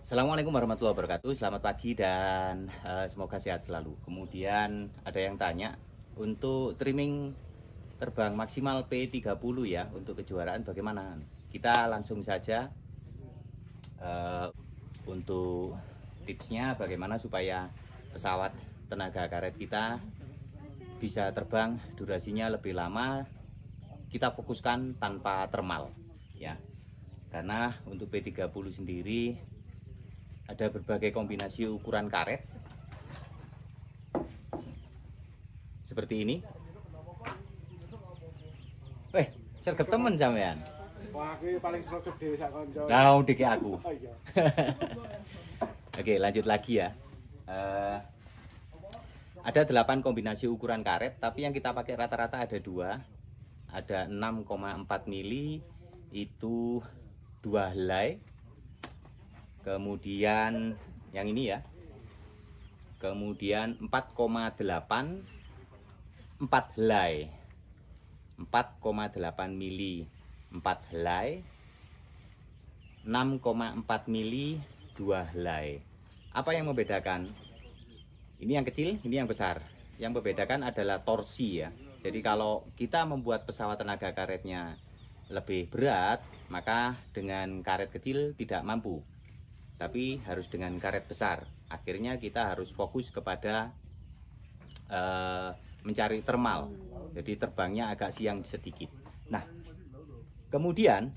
Assalamualaikum warahmatullahi wabarakatuh Selamat pagi dan uh, semoga sehat selalu Kemudian ada yang tanya Untuk trimming terbang maksimal P30 ya Untuk kejuaraan bagaimana? Kita langsung saja uh, Untuk tipsnya bagaimana supaya pesawat tenaga karet kita Bisa terbang durasinya lebih lama Kita fokuskan tanpa termal ya karena untuk P30 sendiri ada berbagai kombinasi ukuran karet seperti ini weh sergap temen sampean Wah, aku paling aku. Oh, iya. Oke, lanjut lagi ya. Uh, ada 8 kombinasi ukuran karet, tapi yang kita pakai rata-rata ada dua. Ada 6,4 mili, itu dua helai kemudian yang ini ya kemudian 4,8 4 helai 4,8 mili 4 helai 6,4 mili 2 helai apa yang membedakan ini yang kecil ini yang besar yang membedakan adalah torsi ya jadi kalau kita membuat pesawat tenaga karetnya lebih berat maka dengan karet kecil tidak mampu tapi harus dengan karet besar akhirnya kita harus fokus kepada uh, mencari thermal. jadi terbangnya agak siang sedikit nah kemudian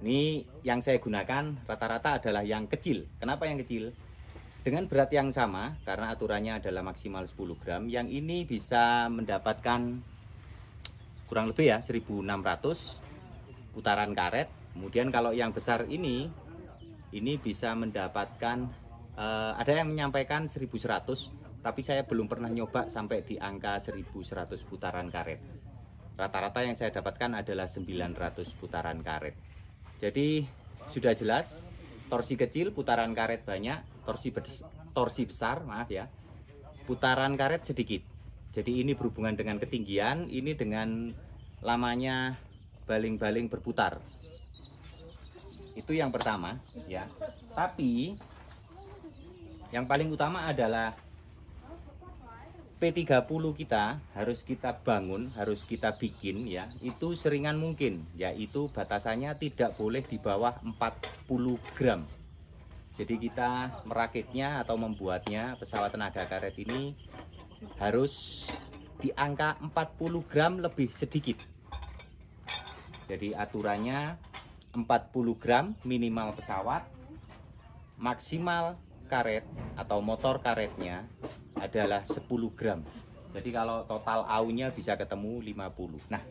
ini yang saya gunakan rata-rata adalah yang kecil kenapa yang kecil dengan berat yang sama karena aturannya adalah maksimal 10 gram yang ini bisa mendapatkan kurang lebih ya 1600 putaran karet kemudian kalau yang besar ini ini bisa mendapatkan uh, ada yang menyampaikan 1100 tapi saya belum pernah nyoba sampai di angka 1100 putaran karet rata-rata yang saya dapatkan adalah 900 putaran karet jadi sudah jelas torsi kecil putaran karet banyak torsi torsi besar maaf ya putaran karet sedikit jadi ini berhubungan dengan ketinggian ini dengan lamanya baling-baling berputar itu yang pertama ya tapi yang paling utama adalah P30 kita harus kita bangun harus kita bikin ya itu seringan mungkin yaitu batasannya tidak boleh di bawah 40 gram jadi kita merakitnya atau membuatnya pesawat tenaga karet ini harus di angka 40 gram lebih sedikit jadi aturannya 40 gram minimal pesawat, maksimal karet atau motor karetnya adalah 10 gram. Jadi kalau total aunya bisa ketemu 50. Nah,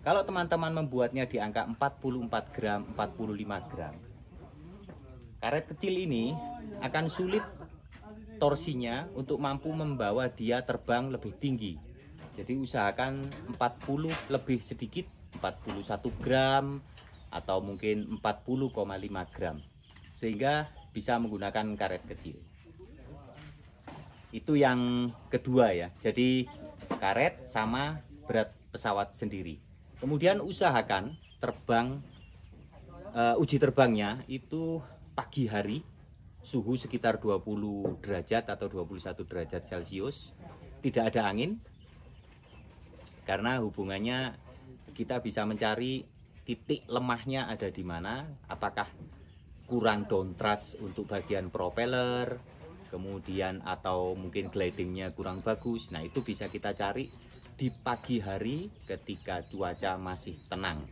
kalau teman-teman membuatnya di angka 44 gram, 45 gram, karet kecil ini akan sulit torsinya untuk mampu membawa dia terbang lebih tinggi. Jadi usahakan 40 lebih sedikit 41 gram atau mungkin 40,5 gram sehingga bisa menggunakan karet kecil itu yang kedua ya jadi karet sama berat pesawat sendiri kemudian usahakan terbang uh, uji terbangnya itu pagi hari suhu sekitar 20 derajat atau 21 derajat celcius tidak ada angin karena hubungannya kita bisa mencari titik lemahnya ada di mana, apakah kurang trust untuk bagian propeller, kemudian atau mungkin glidingnya kurang bagus. Nah, itu bisa kita cari di pagi hari ketika cuaca masih tenang.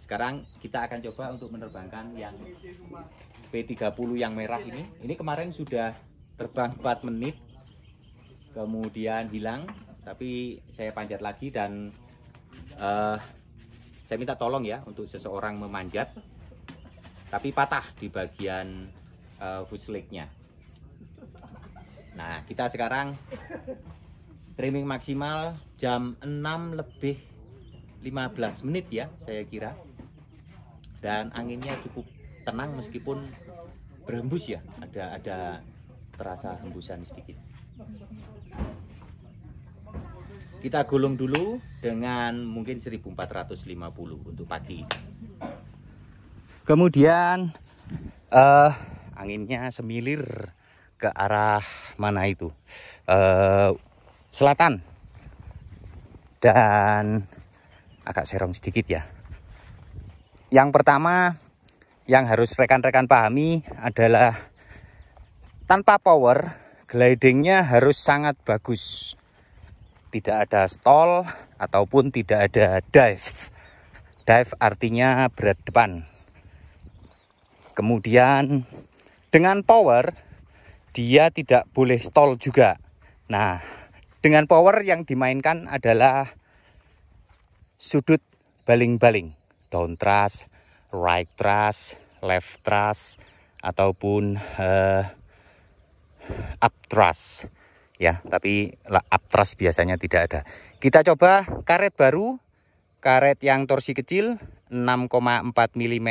Sekarang kita akan coba untuk menerbangkan yang P30 yang merah ini. Ini kemarin sudah terbang 4 menit, kemudian hilang, tapi saya panjat lagi dan uh, saya minta tolong ya untuk seseorang memanjat tapi patah di bagian uh, eh, nya Nah, kita sekarang trimming maksimal jam 6 lebih 15 menit ya, saya kira. Dan anginnya cukup tenang meskipun berhembus ya, ada ada terasa hembusan sedikit kita gulung dulu dengan mungkin 1450 untuk padi kemudian uh, anginnya semilir ke arah mana itu uh, selatan dan agak serong sedikit ya yang pertama yang harus rekan-rekan pahami adalah tanpa power glidingnya harus sangat bagus tidak ada stall ataupun tidak ada dive. Dive artinya berat depan. Kemudian dengan power dia tidak boleh stall juga. Nah, dengan power yang dimainkan adalah sudut baling-baling, down thrust, right thrust, left thrust ataupun uh, up thrust ya tapi upthrust biasanya tidak ada kita coba karet baru karet yang torsi kecil 6,4 mm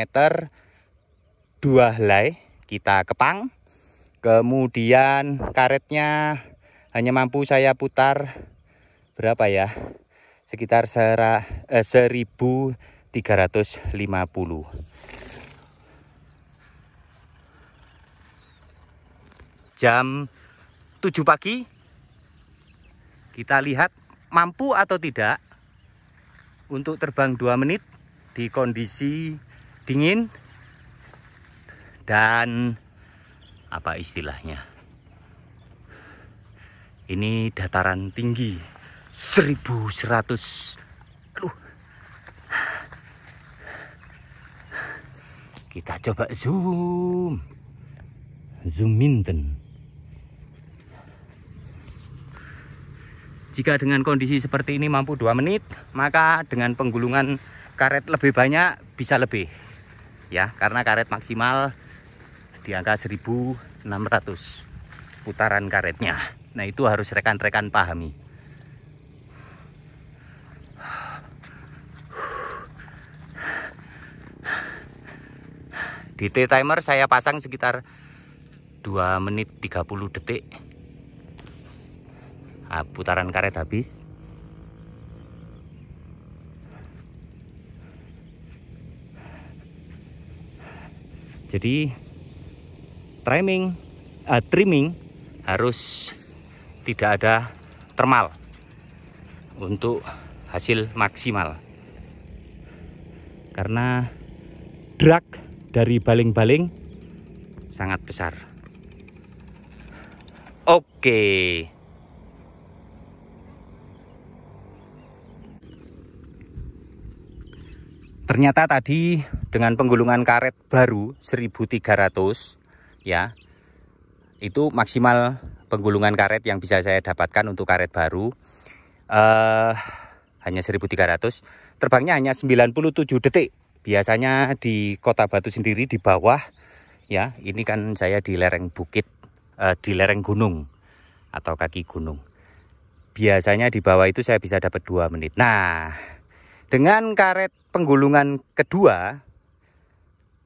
dua helai kita kepang kemudian karetnya hanya mampu saya putar berapa ya sekitar sera, eh, 1350 jam 7 pagi kita lihat mampu atau tidak untuk terbang 2 menit di kondisi dingin dan apa istilahnya ini dataran tinggi 1100 aduh kita coba zoom zoom minten Jika dengan kondisi seperti ini mampu 2 menit, maka dengan penggulungan karet lebih banyak bisa lebih. Ya, karena karet maksimal di angka 1600 putaran karetnya. Nah, itu harus rekan-rekan pahami. Di T timer saya pasang sekitar 2 menit 30 detik Ah, putaran karet habis jadi trimming uh, trimming harus tidak ada termal untuk hasil maksimal karena drag dari baling-baling sangat besar oke ternyata tadi dengan penggulungan karet baru 1300 ya itu maksimal penggulungan karet yang bisa saya dapatkan untuk karet baru eh, hanya 1300 terbangnya hanya 97 detik biasanya di kota Batu sendiri di bawah ya ini kan saya di lereng bukit uh, di lereng gunung atau kaki gunung biasanya di bawah itu saya bisa dapat dua menit nah dengan karet penggulungan kedua,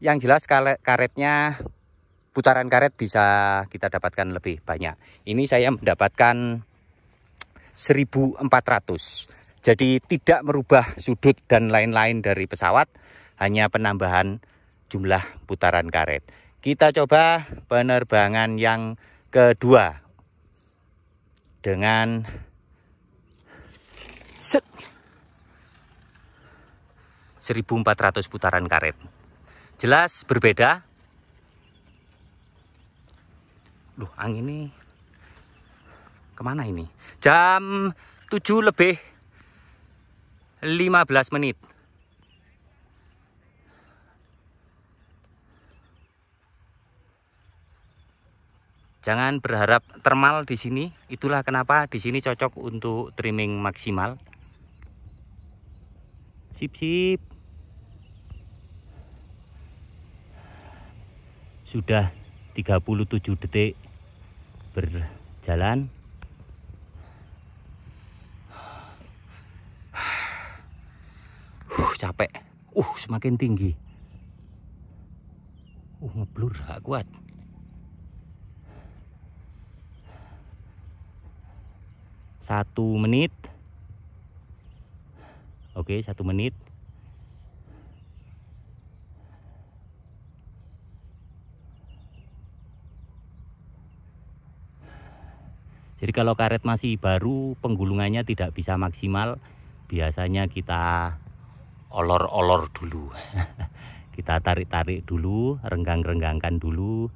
yang jelas karetnya putaran karet bisa kita dapatkan lebih banyak. Ini saya mendapatkan 1400. Jadi tidak merubah sudut dan lain-lain dari pesawat, hanya penambahan jumlah putaran karet. Kita coba penerbangan yang kedua dengan set 1400 putaran karet. Jelas berbeda. Duh, angin ini kemana ini? Jam 7 lebih 15 menit. Jangan berharap termal di sini. Itulah kenapa di sini cocok untuk trimming maksimal. Sip sip. sudah 37 detik berjalan uh capek uh semakin tinggi uh ngeblur gak kuat satu menit oke satu menit Jadi kalau karet masih baru penggulungannya tidak bisa maksimal, biasanya kita olor-olor dulu. kita tarik-tarik dulu, renggang-renggangkan dulu,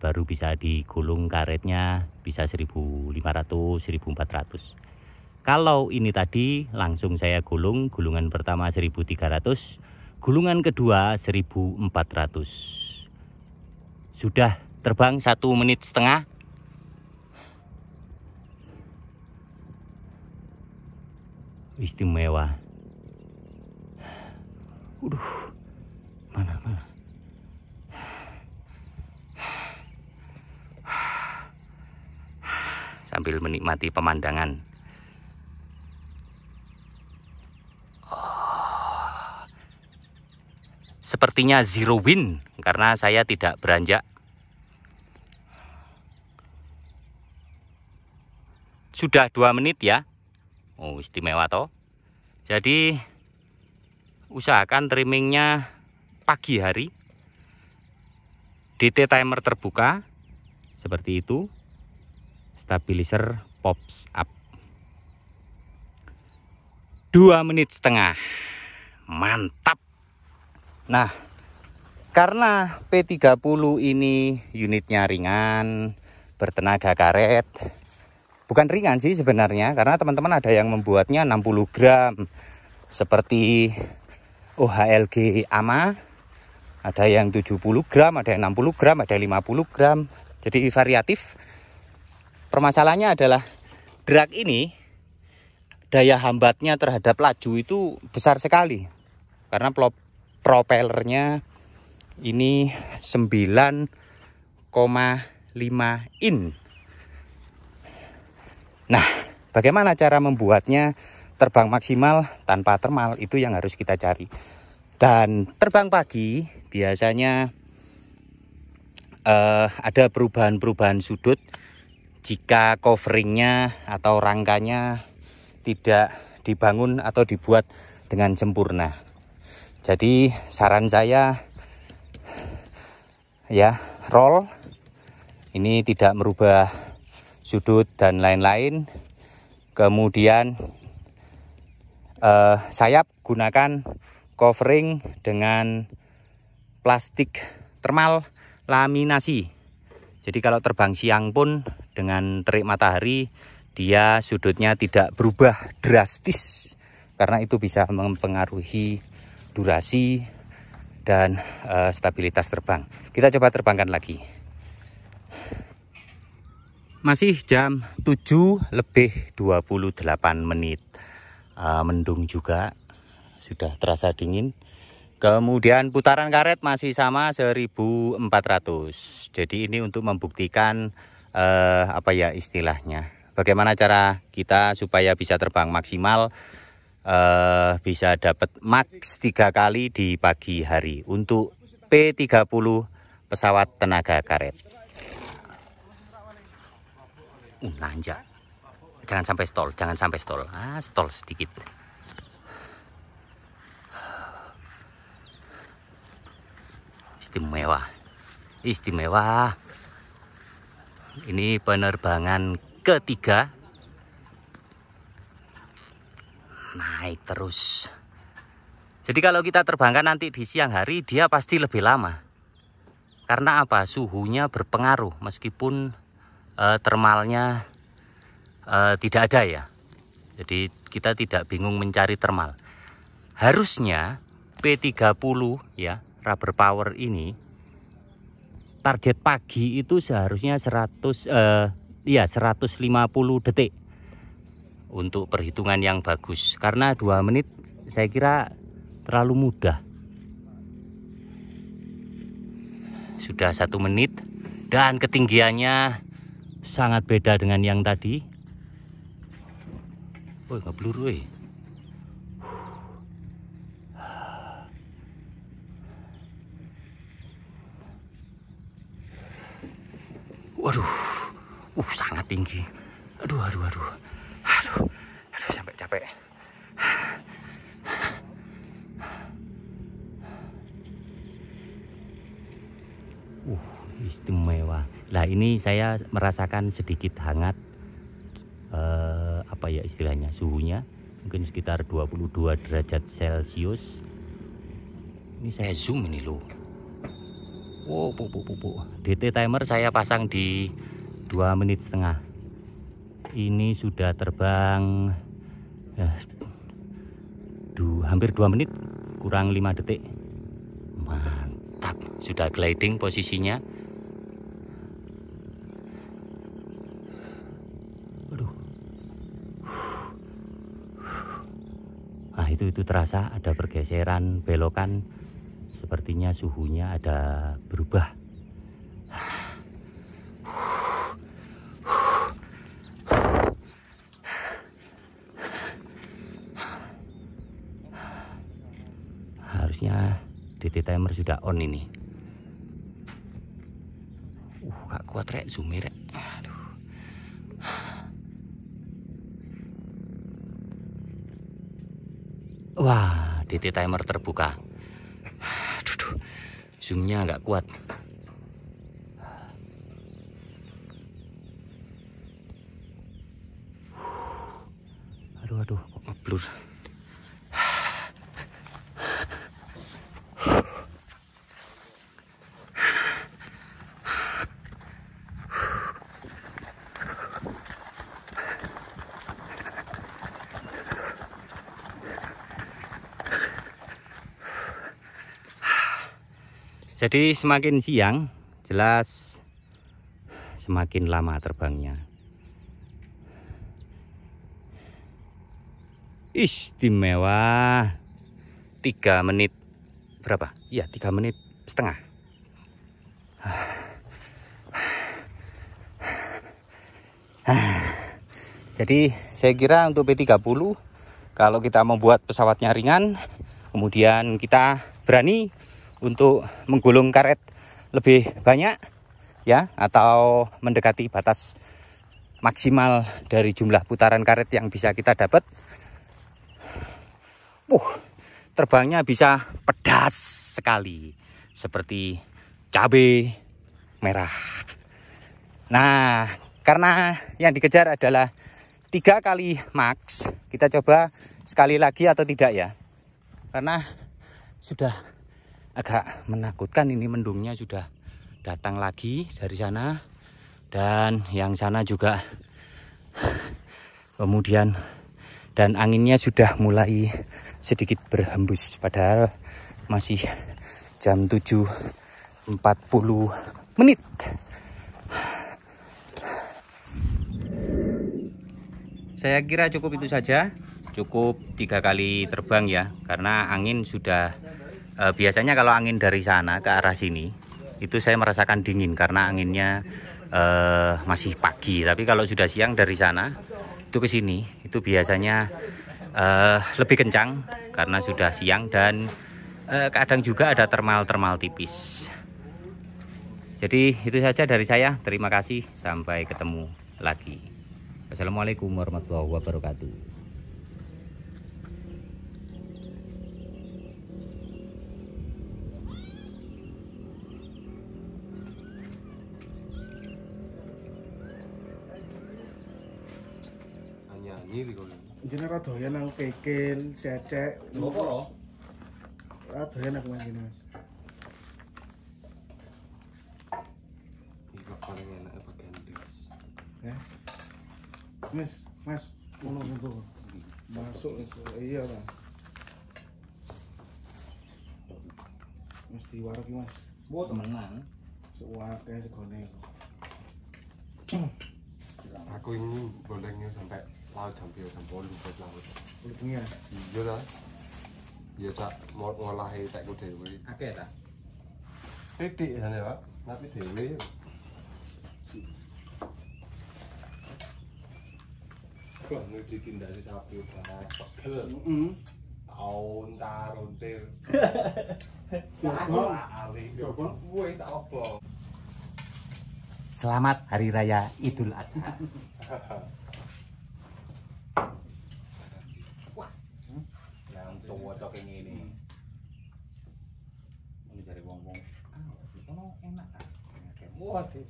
baru bisa digulung karetnya bisa 1500, 1400. Kalau ini tadi langsung saya gulung, gulungan pertama 1300, gulungan kedua 1400. Sudah terbang satu menit setengah istimewa. Uduh, mana mana. Sambil menikmati pemandangan. Oh. sepertinya zero win karena saya tidak beranjak. Sudah dua menit ya. Oh, istimewa toh. Jadi usahakan trimmingnya pagi hari. DT timer terbuka seperti itu. Stabilizer pops up. 2 menit setengah. Mantap. Nah, karena P30 ini unitnya ringan, bertenaga karet, bukan ringan sih sebenarnya karena teman-teman ada yang membuatnya 60 gram seperti OHLG AMA ada yang 70 gram ada yang 60 gram ada yang 50 gram jadi variatif permasalahannya adalah drag ini daya hambatnya terhadap laju itu besar sekali karena propellernya ini 9,5 in Nah, bagaimana cara membuatnya terbang maksimal tanpa termal itu yang harus kita cari. Dan terbang pagi biasanya eh, ada perubahan-perubahan sudut jika coveringnya atau rangkanya tidak dibangun atau dibuat dengan sempurna. Jadi saran saya ya roll ini tidak merubah sudut dan lain-lain kemudian eh, sayap gunakan covering dengan plastik termal laminasi jadi kalau terbang siang pun dengan terik matahari dia sudutnya tidak berubah drastis karena itu bisa mempengaruhi durasi dan uh, stabilitas terbang. Kita coba terbangkan lagi. Masih jam 7 lebih 28 menit. Uh, mendung juga sudah terasa dingin. Kemudian putaran karet masih sama 1400. Jadi ini untuk membuktikan uh, apa ya istilahnya. Bagaimana cara kita supaya bisa terbang maksimal uh, bisa dapat max tiga kali di pagi hari untuk P30 pesawat tenaga karet uh nanjak jangan sampai stall jangan sampai stall ah stall sedikit istimewa istimewa ini penerbangan ketiga naik terus jadi kalau kita terbangkan nanti di siang hari dia pasti lebih lama karena apa suhunya berpengaruh meskipun uh, termalnya uh, tidak ada ya. Jadi kita tidak bingung mencari termal. Harusnya P30 ya, rubber power ini target pagi itu seharusnya 100 uh, ya 150 detik untuk perhitungan yang bagus karena dua menit saya kira terlalu mudah sudah satu menit dan ketinggiannya sangat beda dengan yang tadi. Woi, nggak blur, woi. Waduh, uh sangat tinggi. Aduh, aduh, aduh, aduh, aduh sampai capek. Uh istimewa nah ini saya merasakan sedikit hangat eh, apa ya istilahnya suhunya mungkin sekitar 22 derajat celcius ini saya zoom ini loh wow pu, pu, pu, pu. DT timer saya pasang di 2 menit setengah ini sudah terbang eh, du, hampir 2 menit kurang 5 detik mantap sudah gliding posisinya itu itu terasa ada pergeseran belokan sepertinya suhunya ada berubah harusnya DT timer sudah on ini uh gak kuat rek zoom rek DT timer terbuka aduh, zoomnya nggak kuat aduh aduh kok ngeblur Jadi semakin siang jelas semakin lama terbangnya. Istimewa. 3 menit berapa? Iya, 3 menit setengah. Jadi saya kira untuk P30 kalau kita membuat pesawatnya ringan, kemudian kita berani untuk menggulung karet lebih banyak ya atau mendekati batas maksimal dari jumlah putaran karet yang bisa kita dapat. Uh, terbangnya bisa pedas sekali seperti cabai merah. Nah, karena yang dikejar adalah tiga kali max, kita coba sekali lagi atau tidak ya? Karena sudah agak menakutkan ini mendungnya sudah datang lagi dari sana dan yang sana juga kemudian dan anginnya sudah mulai sedikit berhembus padahal masih jam 7.40 menit saya kira cukup itu saja cukup tiga kali terbang ya karena angin sudah e, biasanya kalau angin dari sana ke arah sini itu saya merasakan dingin karena anginnya e, masih pagi tapi kalau sudah siang dari sana itu ke sini itu biasanya e, lebih kencang karena sudah siang dan e, kadang juga ada termal-termal tipis jadi itu saja dari saya terima kasih sampai ketemu lagi Assalamualaikum warahmatullahi wabarakatuh piye iki kok. Jenenge ra doyan nang kekil, cecek. Lho apa ro? Ra doyan aku ngene, Mas. Iki paling enak apa ndes. Ya. Mas, Mas, ngono ngono. Masuk iya, Mas. Mas diwarak Mas. Wo temenan. Suwake eh, segone. Aku ini bolengnya sampai laut jam piro jam bolu buat laut iya mau ngolahi titik Pak tapi sapi pegel tahun taruntir Selamat Hari Raya Idul Adha. cowok cowok kayak gini mau cari bongbong. ah oh, itu no enak kan waduh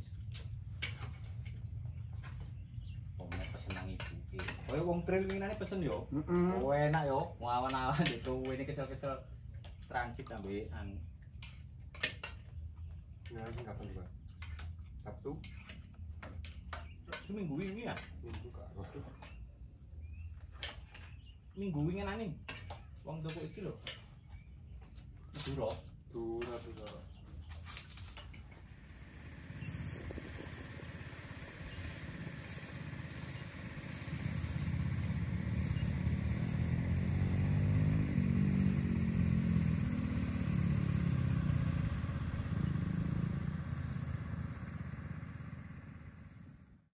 wongnya pesen nang ibu ki kowe wong trail ini nanti pesen yo mm -mm. oh enak yo ngawan-awan itu ini kesel-kesel transit sampe an ya kapan juga Sabtu seminggu ini ya minggu kak minggu ini nanti. 왕더고 있지요. 두러. 두라 두라.